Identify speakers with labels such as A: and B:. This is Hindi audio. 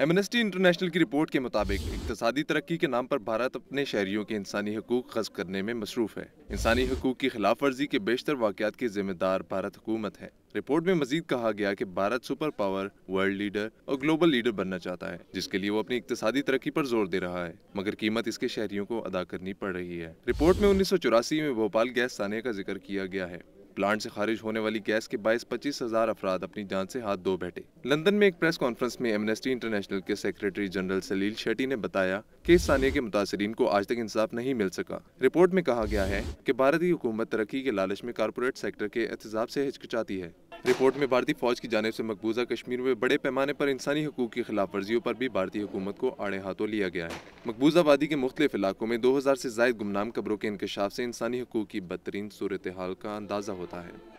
A: एमनेस्टी इंटरनेशनल की रिपोर्ट के मुताबिक इकतसादी तरक्की के नाम पर भारत अपने शहरियों के इंसानी हकूक गस्ब करने में मसरूफ है इंसानी हकूक की खिलाफ वर्जी के बेशतर वाकत की जिम्मेदार भारत हुकूमत है रिपोर्ट में मजीद कहा गया कि Bharat super power world leader और ग्लोबल लीडर बनना चाहता है जिसके लिए वो अपनी इकतसादी तरक्की पर जोर दे रहा है मगर कीमत इसके शहरियों को अदा करनी पड़ रही है रिपोर्ट में उन्नीस में भोपाल गैस साने का जिक्र किया गया है प्लांट से खारिज होने वाली गैस के 22 पच्चीस हजार अफराद अपनी जान से हाथ धो बैठे लंदन में एक प्रेस कॉन्फ्रेंस में एमनेस्टी इंटरनेशनल के सेक्रेटरी जनरल सलील शेटी ने बताया कि इस सानिया के मुतासरीन को आज तक इंसाफ नहीं मिल सका रिपोर्ट में कहा गया है की भारतीय हुकूमत तरक्की के लालच में कारपोरेट सेक्टर के एहतजाब से हिचकिचाती है रिपोर्ट में भारतीय फौज की जानब से मकबूजा कश्मीर में बड़े पैमाने पर इंसानी हकूक की खिलाफ वर्जियों पर भी भारतीय हुकूमत को आड़े हाथों लिया गया है मकबूजा वादी के मुख्तलिफ इलाकों में दो हज़ार से जायद गुमनाम कब्रों के इंकशाफ से इंसानी हकूक की बदतरीन सूरत हाल का अंदाजा होता है